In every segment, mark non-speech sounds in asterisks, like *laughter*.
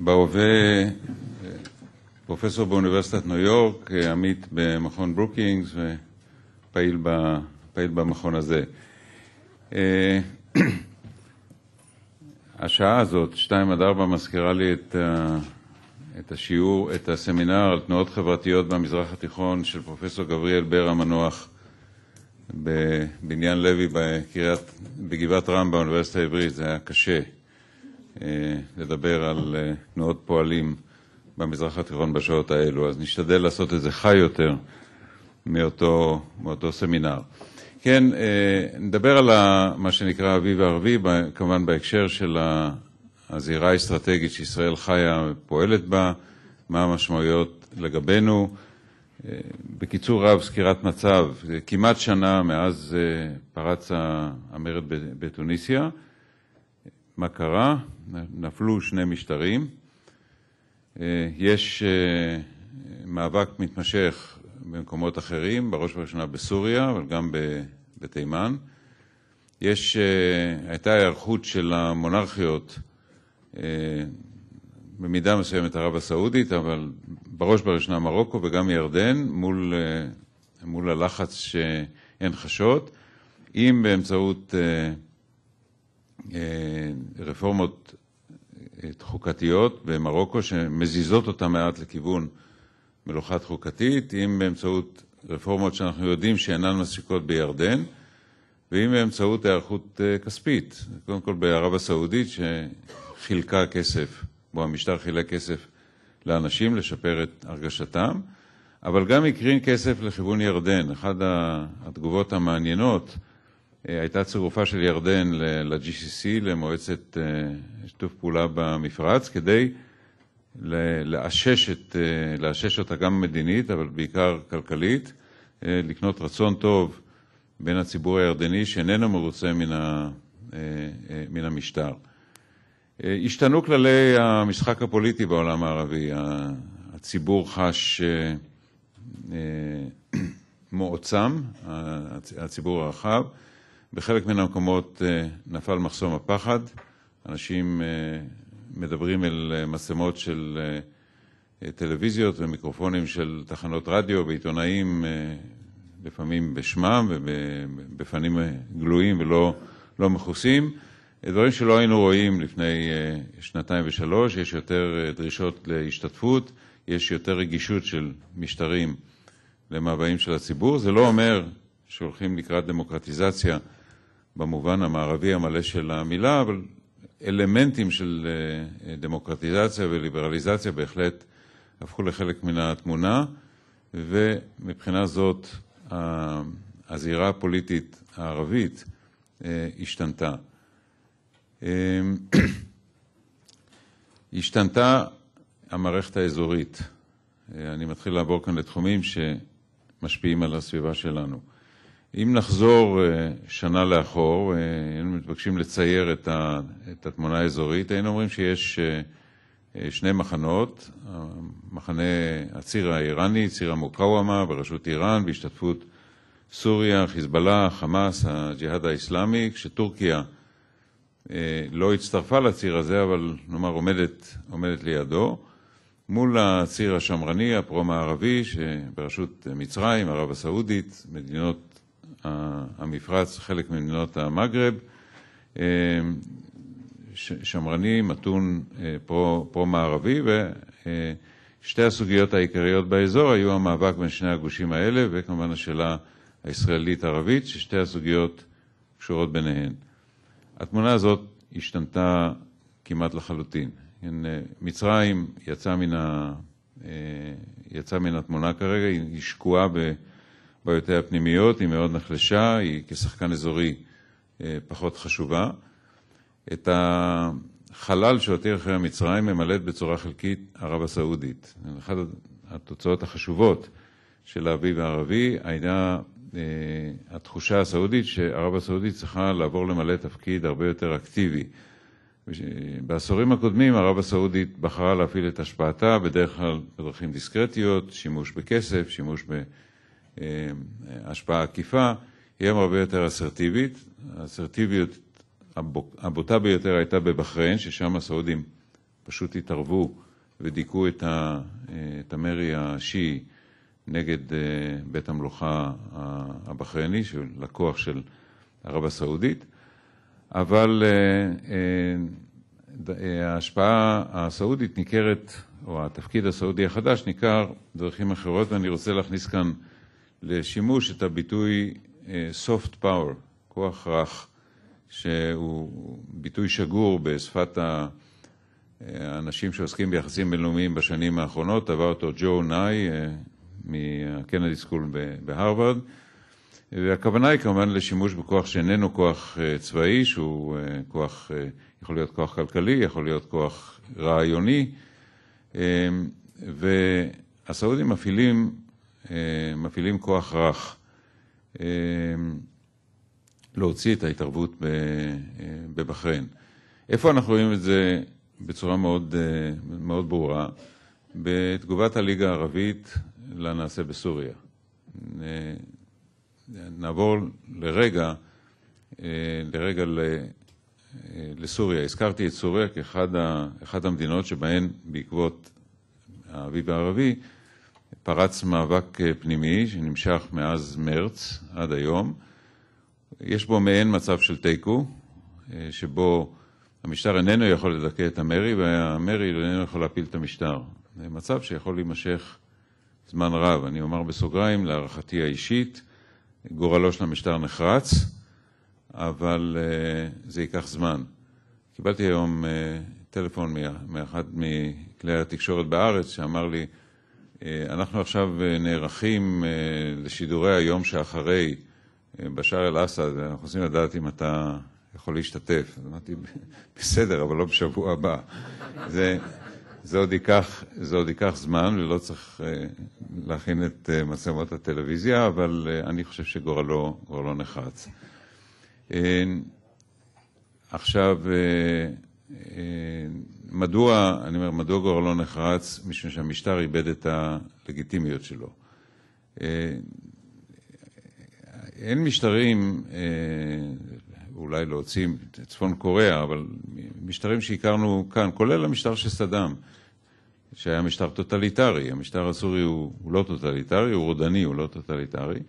בהווה פרופסור באוניברסיטת ניו יורק, עמית במכון ברוקינגס ופעיל ב, פעיל במכון הזה. אה, *clears throat* השעה הזאת, שתיים עד ארבע, מזכירה לי את, את השיעור, את הסמינר על תנועות חברתיות במזרח התיכון של פרופסור גבריאל בר המנוח בבניין לוי בקריית, בגבעת רם באוניברסיטה העברית, זה היה קשה. אה, לדבר על אה, תנועות פועלים במזרח התיכון בשעות האלו, אז נשתדל לעשות את זה חי יותר מאותו, מאותו סמינר. כן, אה, נדבר על מה שנקרא אביב הערבי, כמובן בהקשר של הזירה האסטרטגית שישראל חיה ופועלת בה, מה המשמעויות לגבינו. בקיצור רב, סקירת מצב, כמעט שנה מאז פרץ המרד בתוניסיה. מה קרה? נפלו שני משטרים. אה, יש אה, מאבק מתמשך במקומות אחרים, בראש ובראשונה בסוריה, אבל גם בתימן. יש, אה, הייתה היערכות של המונרכיות, במידה מסוימת ערב הסעודית, אבל בראש ובראשונה מרוקו וגם ירדן, מול, מול הלחץ שהן חשות, אם באמצעות אה, רפורמות אה, חוקתיות במרוקו שמזיזות אותה מעט לכיוון מלוכת חוקתית, אם באמצעות רפורמות שאנחנו יודעים שאינן מספיקות בירדן, ואם באמצעות היערכות אה, כספית, קודם כל בערב הסעודית שחילקה כסף, בו המשטר חילק כסף לאנשים לשפר את הרגשתם, אבל גם הקרין כסף לכיוון ירדן. אחת התגובות המעניינות הייתה צירופה של ירדן ל-GCC, למועצת אה, שיתוף פעולה במפרץ, כדי לאשש, את, אה, לאשש אותה גם מדינית, אבל בעיקר כלכלית, אה, לקנות רצון טוב בין הציבור הירדני שאיננו מרוצה מן, ה, מן המשטר. השתנו כללי המשחק הפוליטי בעולם הערבי. הציבור חש *clears throat* מועצם, הציבור הרחב. בחלק מן המקומות אה, נפל מחסום הפחד, אנשים אה, מדברים אל אה, מצלמות של טלוויזיות ומיקרופונים של תחנות רדיו ועיתונאים, לפעמים בשמם ובפנים גלויים ולא לא מכוסים. דברים שלא היינו רואים לפני שנתיים ושלוש, יש יותר דרישות להשתתפות, יש יותר רגישות של משטרים למאוויים של הציבור. זה לא אומר שהולכים לקראת דמוקרטיזציה במובן המערבי המלא של המילה, אבל אלמנטים של אה, דמוקרטיזציה וליברליזציה בהחלט הפכו לחלק מן התמונה, ומבחינה זאת הזירה הפוליטית הערבית אה, השתנתה. אמ, *clears throat* השתנתה המערכת האזורית. אה, אני מתחיל לעבור כאן לתחומים שמשפיעים על הסביבה שלנו. אם נחזור אה, שנה לאחור, אה, היינו מתבקשים לצייר את התמונה האזורית, היינו אומרים שיש אה, שני מחנות, מחנה הציר האיראני, ציר המוקאוומה בראשות איראן, בהשתתפות סוריה, חיזבאללה, חמאס, הג'יהאד האיסלאמי, כשטורקיה לא הצטרפה לציר הזה, אבל נאמר עומדת, עומדת לידו, מול הציר השמרני, הפרו-מערבי, שבראשות מצרים, ערב הסעודית, מדינות המפרץ, חלק ממדינות המגרב, אה, שמרני, מתון, אה, פרו, פרו-מערבי, ושתי אה, הסוגיות העיקריות באזור היו המאבק בין שני הגושים האלה, וכמובן השאלה הישראלית-ערבית, ששתי הסוגיות קשורות ביניהן. התמונה הזאת השתנתה כמעט לחלוטין. מצרים יצאה מן, ה... יצא מן התמונה כרגע, היא שקועה ב... בעיותיה הפנימיות, היא מאוד נחלשה, היא כשחקן אזורי אה, פחות חשובה. את החלל שהותיר אחרי המצרים ממלאת בצורה חלקית ערב הסעודית. אחת התוצאות החשובות של האביב הערבי הייתה אה, התחושה הסעודית שערב הסעודית צריכה לעבור למלא תפקיד הרבה יותר אקטיבי. בעשורים הקודמים ערב הסעודית בחרה להפעיל את השפעתה בדרך כלל בדרכים דיסקרטיות, שימוש בכסף, שימוש ב... השפעה עקיפה, היא היום הרבה יותר אסרטיבית. האסרטיביות הבוטה ביותר הייתה בבחריין, ששם הסעודים פשוט התערבו ודיכאו את המרי השיעי נגד אה, בית המלוכה הבחרייני, שהוא לקוח של ערב הסעודית. אבל אה, אה, ההשפעה הסעודית ניכרת, או התפקיד הסעודי החדש ניכר דרכים אחרות, ואני רוצה להכניס כאן לשימוש את הביטוי אה, soft power, כוח רך, שהוא ביטוי שגור בשפת אה, האנשים שעוסקים ביחסים בינלאומיים בשנים האחרונות, טבע אותו ג'ו נאי מהקנדי סקול בהרווארד, והכוונה היא כמובן לשימוש בכוח שאיננו כוח אה, צבאי, שהוא כוח, יכול להיות כוח כלכלי, יכול להיות כוח רעיוני, אמ, והסעודים מפעילים אה, מפעילים כוח רך אה, להוציא את ההתערבות אה, בבחריין. איפה אנחנו רואים את זה בצורה מאוד, מאוד ברורה? בתגובת הליגה הערבית לנעשה בסוריה. נעבור לרגע, לרגע לסוריה. הזכרתי את סוריה כאחת המדינות שבהן בעקבות האביב הערבי פרץ מאבק אה, פנימי שנמשך מאז מרץ עד היום. יש בו מעין מצב של תיקו, אה, שבו המשטר איננו יכול לדכא את המרי והמרי איננו לא יכול להפיל את המשטר. זה מצב שיכול להימשך זמן רב. אני אומר בסוגריים, להערכתי האישית, גורלו של המשטר נחרץ, אבל אה, זה ייקח זמן. קיבלתי היום טלפון מאחד מכלי התקשורת בארץ שאמר לי, אה, אנחנו עכשיו אה, נערכים אה, לשידורי היום שאחרי בשאר אל-אסד, אנחנו רוצים לדעת אם אתה יכול להשתתף. אז אמרתי, *laughs* בסדר, אבל לא בשבוע הבא. זה, זה, עוד ייקח, זה עוד ייקח זמן ולא צריך להכין את מצלמות הטלוויזיה, אבל אני חושב שגורלו נחרץ. עכשיו, מדוע, אני אומר, מדוע גורלו לא נחרץ? משום שהמשטר איבד את הלגיטימיות שלו. אה, אין משטרים, אה, אולי להוציא את צפון קוריאה, אבל משטרים שהכרנו כאן, כולל המשטר של סדאם, שהיה משטר טוטליטרי. המשטר הסורי הוא, הוא לא טוטליטרי, הוא רודני, הוא לא טוטליטרי.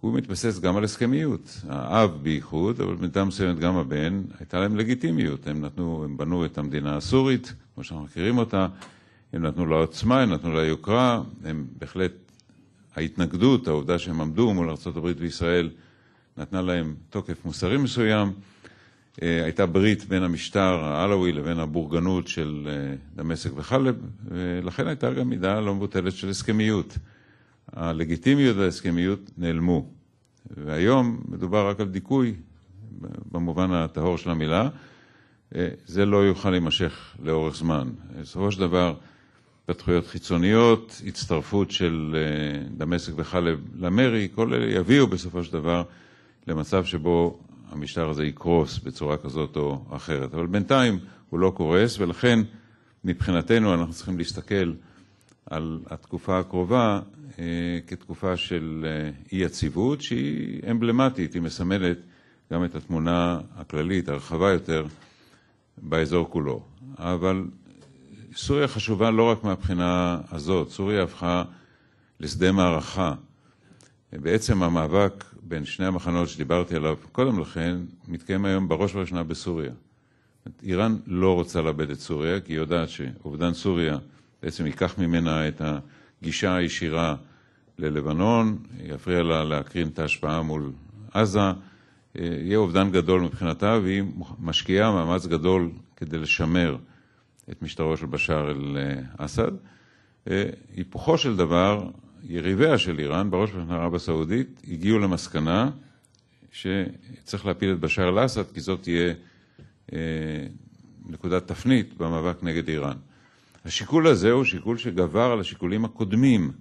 הוא מתבסס גם על הסכמיות. האב בייחוד, אבל במידה מסוימת גם הבן, הייתה להם לגיטימיות. הם נתנו, הם בנו את המדינה הסורית, כמו שאנחנו מכירים אותה, הם נתנו לה עוצמה, הם נתנו לה יוקרה, הם בהחלט, ההתנגדות, העובדה שהם עמדו מול ארה"ב וישראל, נתנה להם תוקף מוסרי מסוים. אה, הייתה ברית בין המשטר העלווי לבין הבורגנות של אה, דמשק וחלב, אה, ולכן הייתה גם מידה לא מבוטלת של הסכמיות. הלגיטימיות וההסכמיות נעלמו. והיום מדובר רק על דיכוי, במובן הטהור של המילה. אה, זה לא יוכל להימשך לאורך זמן. בסופו של דבר, התפתחויות חיצוניות, הצטרפות של אה, דמשק וחלב למרי, כל אלה יביאו בסופו של דבר למצב שבו המשטר הזה יקרוס בצורה כזאת או אחרת. אבל בינתיים הוא לא קורס, ולכן מבחינתנו אנחנו צריכים להסתכל על התקופה הקרובה אה, כתקופה של אה, אי-יציבות שהיא אמבלמטית, היא מסמלת גם את התמונה הכללית, הרחבה יותר, באזור כולו. אבל סוריה חשובה לא רק מהבחינה הזאת, סוריה הפכה לשדה מערכה. בעצם המאבק בין שני המחנות שדיברתי עליו קודם לכן, מתקיים היום בראש ובראשונה בסוריה. איראן לא רוצה לאבד את סוריה, כי היא יודעת שאובדן סוריה בעצם ייקח ממנה את הגישה הישירה ללבנון, יפריע לה להקרין את ההשפעה מול עזה, אה, יהיה אובדן גדול מבחינתה, והיא משקיעה מאמץ גדול כדי לשמר את משטרו של בשאר אל-אסד. אה, אה, היפוכו של דבר, יריביה של איראן, בראש ובראשונה ערב הסעודית, הגיעו למסקנה שצריך להפיל את בשאר אל-אסד, כי זאת תהיה נקודת תפנית במאבק נגד איראן. השיקול הזה הוא שיקול שגבר על השיקולים הקודמים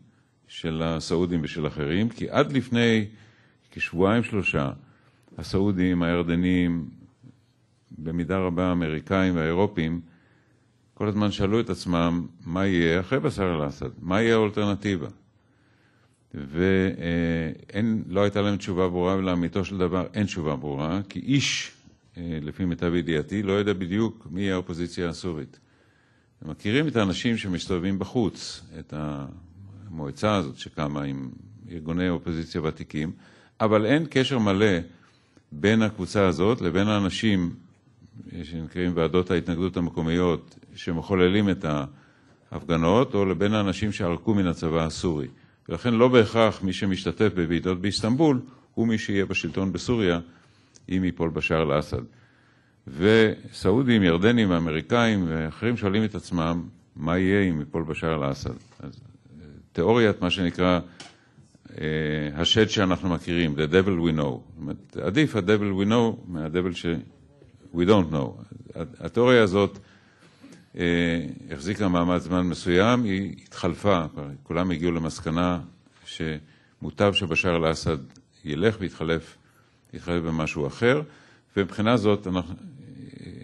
של הסעודים ושל אחרים, כי עד לפני כשבועיים שלושה, הסעודים, הירדנים, במידה רבה האמריקאים והאירופים, כל הזמן שאלו את עצמם, מה יהיה אחרי בשר אל-אסד? מה יהיה האולטרנטיבה. ולא הייתה להם תשובה ברורה, ולאמיתו של דבר אין תשובה ברורה, כי איש, אה, לפי מיטב ידיעתי, לא יודע בדיוק מי האופוזיציה הסורית. מכירים את האנשים שמסתובבים בחוץ, את המועצה הזאת שקמה עם ארגוני אופוזיציה ותיקים, אבל אין קשר מלא בין הקבוצה הזאת לבין האנשים שנקראים ועדות ההתנגדות המקומיות שמחוללים את ההפגנות, או לבין האנשים שערקו מן הצבא הסורי. ולכן לא בהכרח מי שמשתתף בוועידות באיסטנבול הוא מי שיהיה בשלטון בסוריה אם ייפול בשאר אל-אסד. וסעודים, ירדנים, אמריקאים ואחרים שואלים את עצמם, מה יהיה אם יפול בשאר אל-אסד? אז אה, תיאוריית מה שנקרא אה, השד שאנחנו מכירים, The Devil We Know. זאת אומרת, עדיף ה-Devil We Know מה-Devil ש... We Don't Know. התיאוריה הזאת אה, החזיקה מעמד זמן מסוים, היא התחלפה, כולם הגיעו למסקנה שמוטב שבשאר אל-אסד ילך ויתחלף, יתחלף במשהו אחר. ומבחינה זאת אנחנו,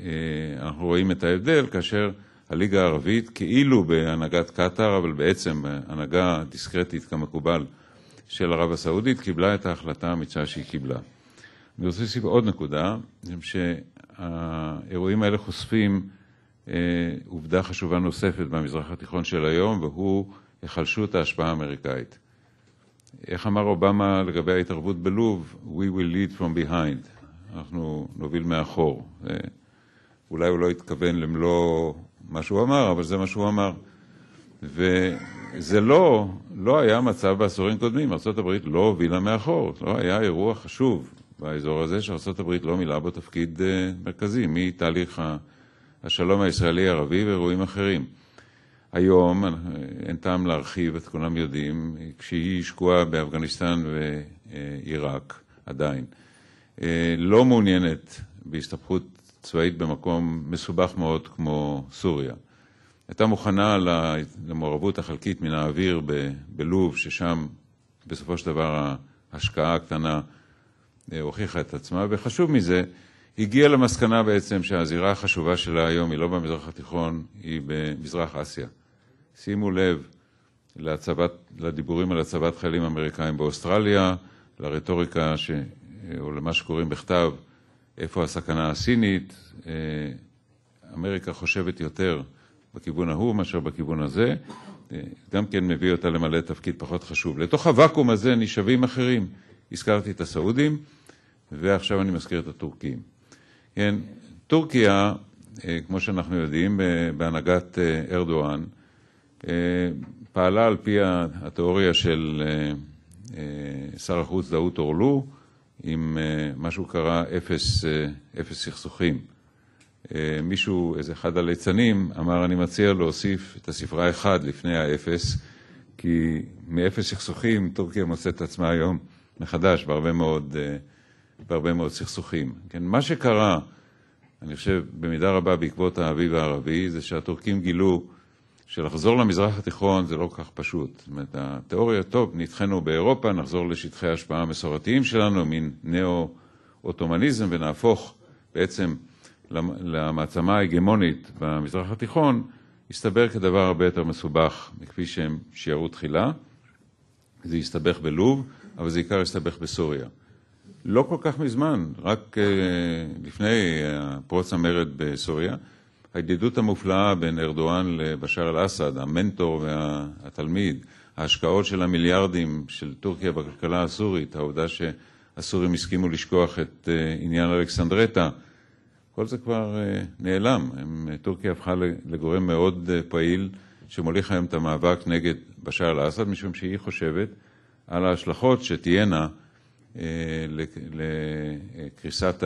אה, אנחנו רואים את ההבדל כאשר הליגה הערבית, כאילו בהנהגת קטאר, אבל בעצם הנהגה דיסקרטית כמקובל של ערב הסעודית, קיבלה את ההחלטה האמיצה שהיא קיבלה. אני רוצה להוסיף עוד נקודה, שהאירועים האלה חושפים אה, עובדה חשובה נוספת במזרח התיכון של היום, והוא החלשות ההשפעה האמריקאית. איך אמר אובמה לגבי ההתערבות בלוב? We will lead from behind. אנחנו נוביל מאחור. אה, אולי הוא לא התכוון למלוא מה שהוא אמר, אבל זה מה שהוא אמר. וזה לא, לא היה מצב בעשורים קודמים, ארה"ב לא הובילה מאחור, לא היה אירוע חשוב באזור הזה שארה"ב לא מילאה בו תפקיד אה, מרכזי, מתהליך השלום הישראלי-ערבי ואירועים אחרים. היום אה, אין טעם להרחיב, את כולם יודעים, כשהיא שקועה באפגניסטן ועיראק עדיין. אה, לא מעוניינת בהסתבכות צבאית במקום מסובך מאוד כמו סוריה. הייתה מוכנה למעורבות החלקית מן האוויר בלוב, ששם בסופו של דבר ההשקעה הקטנה אה, הוכיחה את עצמה, וחשוב מזה, הגיעה למסקנה בעצם שהזירה החשובה שלה היום היא לא במזרח התיכון, היא במזרח אסיה. שימו לב להצבת, לדיבורים על הצבת חיילים אמריקאים באוסטרליה, לרטוריקה ש... אה, או למה שקוראים בכתב, איפה הסכנה הסינית, אה, אמריקה חושבת יותר בכיוון ההוא מאשר בכיוון הזה, אה, גם כן מביא אותה למלא תפקיד פחות חשוב. לתוך הוואקום הזה נשאבים אחרים. הזכרתי את הסעודים, ועכשיו אני מזכיר את הטורקים. כן, טורקיה, כמו שאנחנו יודעים, בהנהגת ארדואן, פעלה על פי התיאוריה של שר החוץ דאוד אורלו, עם אה, מה שהוא קרא אפס, אה, אפס סכסוכים. אה, מישהו, איזה אחד הליצנים, אמר, אני מציע להוסיף את הספרה האחד לפני האפס, כי מאפס סכסוכים טורקיה מוצאת את עצמה היום מחדש בהרבה מאוד, בהרבה מאוד סכסוכים. כן, מה שקרה, אני חושב, במידה רבה בעקבות האביב הערבי, זה שהטורקים גילו שלחזור למזרח התיכון זה לא כל כך פשוט. זאת אומרת, התיאוריה, טוב, נדחינו באירופה, נחזור לשטחי ההשפעה המסורתיים שלנו, מין ניאו-אוטומניזם, ונהפוך בעצם למעצמה ההגמונית במזרח התיכון, הסתבר כדבר הרבה יותר מסובך מכפי שהם שיערו תחילה. זה הסתבך בלוב, אבל זה עיקר הסתבך בסוריה. לא כל כך מזמן, רק אה, לפני אה, פרוץ המרד בסוריה, הידידות המופלאה בין ארדואן לבשאר אל-אסד, המנטור והתלמיד, ההשקעות של המיליארדים של טורקיה בכלכלה הסורית, העובדה שהסורים הסכימו לשכוח את אה, עניין אלכסנדרטה, כל זה כבר אה, נעלם. אה, טורקיה הפכה לגורם מאוד פעיל שמוליך היום את המאבק נגד בשאר אל-אסד, משום שהיא חושבת על ההשלכות שתהיינה לקריסת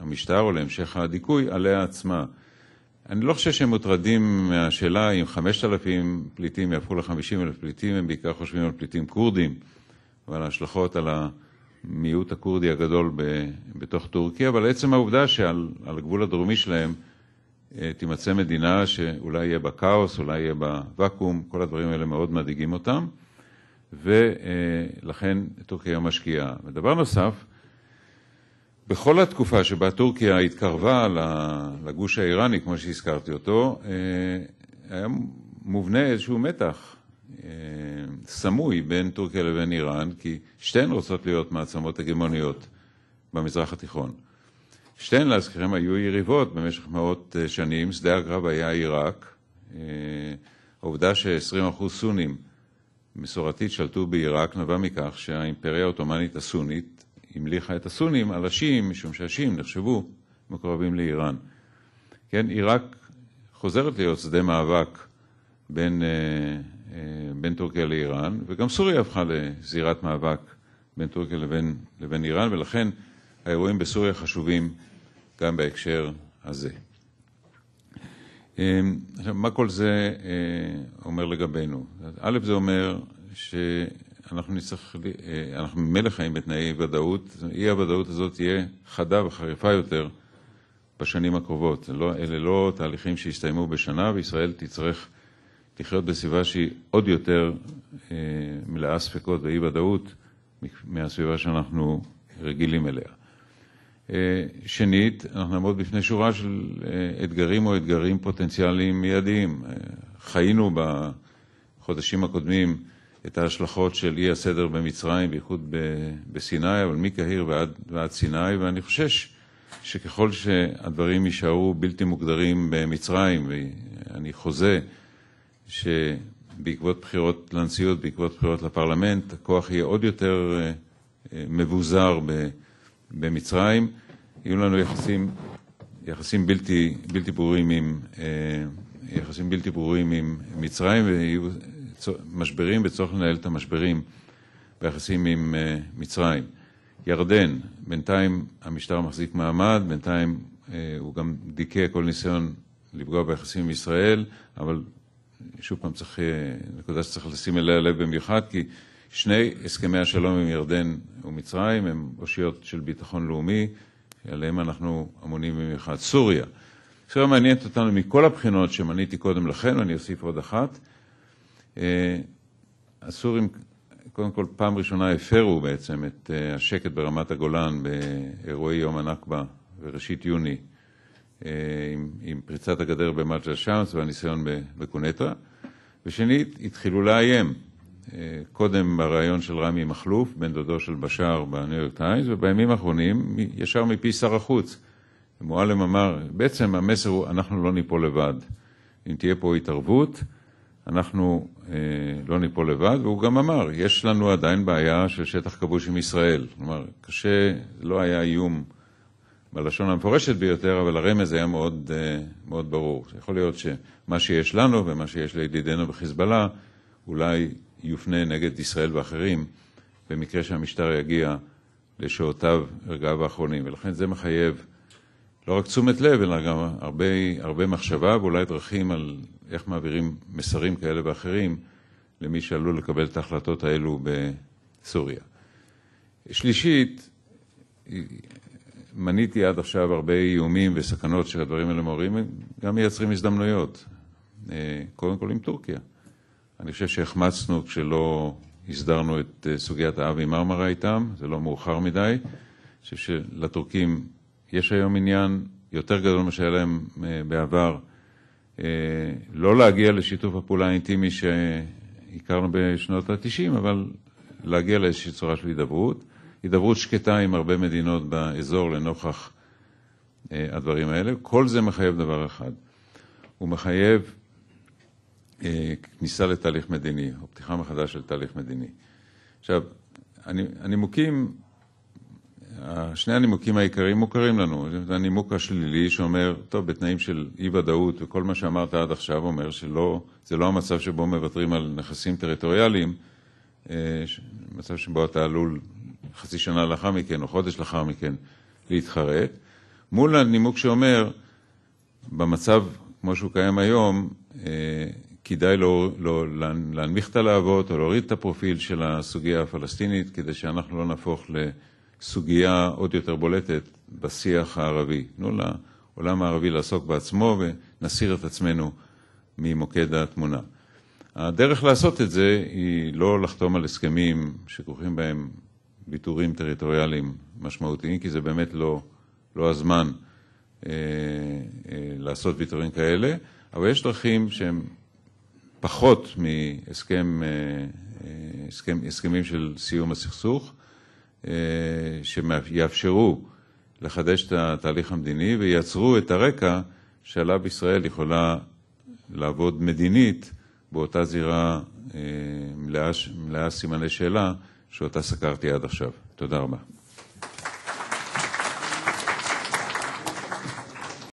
המשטר או להמשך הדיכוי עליה עצמה. אני לא חושב שהם מוטרדים מהשאלה אם 5,000 פליטים יהפכו ל-50,000 פליטים, הם בעיקר חושבים על פליטים כורדים ועל ההשלכות על המיעוט הכורדי הגדול ב, בתוך טורקיה, אבל עצם העובדה שעל הגבול הדרומי שלהם אה, תימצא מדינה שאולי יהיה בה כאוס, אולי יהיה בה ואקום, כל הדברים האלה מאוד מדאיגים אותם, ולכן אה, טורקיה משקיעה. ודבר נוסף, בכל התקופה שבה טורקיה התקרבה לגוש האיראני, כמו שהזכרתי אותו, אה, היה מובנה איזשהו מתח אה, סמוי בין טורקיה לבין איראן, כי שתיהן רוצות להיות מעצמות הגמוניות במזרח התיכון. שתיהן, להזכירכם, היו יריבות במשך מאות אה, שנים. שדה הקרב היה עיראק. העובדה ש-20% סונים מסורתית שלטו בעיראק נבע מכך שהאימפריה העות'מאנית הסונית המליכה את הסונים על השיעים, משום שהשיעים נחשבו מקורבים לאיראן. כן, עיראק חוזרת להיות שדה מאבק בין, אה, אה, בין טורקיה לאיראן, וגם סוריה הפכה לזירת מאבק בין טורקיה לבין, לבין איראן, ולכן האירועים בסוריה חשובים גם בהקשר הזה. אה, עכשיו, מה כל זה אומר לגבינו? א', זה אומר ש... אנחנו נצטרך, אה, אנחנו ממילא חיים בתנאי ודאות, אי הוודאות הזאת תהיה חדה וחריפה יותר בשנים הקרובות. לא, אלה לא תהליכים שיסתיימו בשנה, וישראל תצטרך לחיות בסביבה שהיא עוד יותר אה, מלאה ספקות ואי ודאות מהסביבה שאנחנו רגילים אליה. אה, שנית, אנחנו נעמוד בפני שורה של אה, אתגרים או אתגרים פוטנציאליים מיידיים. אה, חיינו בחודשים הקודמים את ההשלכות של אי-הסדר במצרים, בייחוד בסיני, אבל מקהיר ועד, ועד סיני, ואני חושש שככל שהדברים יישארו בלתי מוגדרים במצרים, ואני חוזה שבעקבות בחירות לנשיאות, בעקבות בחירות לפרלמנט, הכוח יהיה עוד יותר אה, אה, מבוזר במצרים. יהיו לנו יחסים, יחסים בלתי, בלתי ברורים עם... אה, יחסים בלתי ברורים עם מצרים, ויהיו משברים וצורך לנהל את המשברים ביחסים עם אה, מצרים. ירדן, בינתיים המשטר מחזיק מעמד, בינתיים אה, הוא גם דיכא כל ניסיון לפגוע ביחסים עם ישראל, אבל שוב פעם צריך, אה, נקודה שצריך לשים אליה לב במיוחד, כי שני הסכמי השלום עם ירדן ומצרים הם אושיות של ביטחון לאומי, שעליהם אנחנו אמונים במיוחד. סוריה. סוריה מעניינת אותנו מכל הבחינות שמניתי קודם לכן, אני אוסיף עוד אחת. אה, הסורים קודם כל פעם ראשונה הפרו בעצם את אה, השקט ברמת הגולן באירועי יום הנכבה וראשית יוני אה, עם, עם פריצת הגדר במג'ל שמס והניסיון בקונטרה. ושנית, התחילו לאיים. קודם בריאיון של רמי מכלוף, בן דודו של בשאר בניו יורק טיימס, ובימים האחרונים, ישר מפי שר החוץ. מועלם אמר, בעצם המסר הוא, אנחנו לא ניפול לבד. אם תהיה פה התערבות, אנחנו אה, לא ניפול לבד, והוא גם אמר, יש לנו עדיין בעיה של שטח כבוש עם ישראל. כלומר, קשה, לא היה איום בלשון המפורשת ביותר, אבל הרמז היה מאוד, אה, מאוד ברור. יכול להיות שמה שיש לנו ומה שיש לידידינו בחיזבאללה, אולי יופנה נגד ישראל ואחרים, במקרה שהמשטר יגיע לשעותיו, רגעיו האחרונים. ולכן זה מחייב לא רק תשומת לב, אלא גם הרבה, הרבה מחשבה ואולי דרכים על איך מעבירים מסרים כאלה ואחרים למי שעלול לקבל את ההחלטות האלו בסוריה. שלישית, מניתי עד עכשיו הרבה איומים וסכנות שהדברים האלה מעוררים, גם מייצרים הזדמנויות. אה, קודם כל עם טורקיה. אני חושב שהחמצנו כשלא הסדרנו את אה, סוגיית האבי מרמרה איתם, זה לא מאוחר מדי. אני חושב שלטורקים יש היום עניין יותר גדול ממה שהיה להם אה, בעבר, אה, לא להגיע לשיתוף הפעולה האינטימי שהכרנו בשנות ה-90, אבל להגיע לאיזושהי צורה של הידברות. הידברות שקטה עם הרבה מדינות באזור לנוכח אה, הדברים האלה. כל זה מחייב דבר אחד, הוא מחייב כניסה לתהליך מדיני, או פתיחה מחדש של תהליך מדיני. עכשיו, הנימוקים שני הנימוקים העיקריים מוכרים לנו. זה הנימוק השלילי שאומר, טוב, בתנאים של אי-ודאות וכל מה שאמרת עד עכשיו אומר שלא, זה לא המצב שבו מוותרים על נכסים טריטוריאליים, אה, מצב שבו אתה עלול חצי שנה לאחר מכן או חודש לאחר מכן להתחרט, מול הנימוק שאומר, במצב כמו שהוא קיים היום, אה, כדאי לא, לא, להנמיך את הלהבות או להוריד את הפרופיל של הסוגיה הפלסטינית, כדי שאנחנו לא נהפוך ל... לה... סוגיה עוד יותר בולטת בשיח הערבי. תנו לא לעולם הערבי לעסוק בעצמו ונסיר את עצמנו ממוקד התמונה. הדרך לעשות את זה היא לא לחתום על הסכמים שכרוכים בהם ויתורים טריטוריאליים משמעותיים, כי זה באמת לא, לא הזמן אה, אה, לעשות ויתורים כאלה, אבל יש דרכים שהן פחות מהסכמים אה, אה, הסכם, הסכמים של סיום הסכסוך, אה, שיאפשרו לחדש את התהליך המדיני וייצרו את הרקע שעליו ישראל יכולה לעבוד מדינית באותה זירה אה, מלאה, מלאה סימני שאלה שאותה סקרתי עד עכשיו. תודה רבה.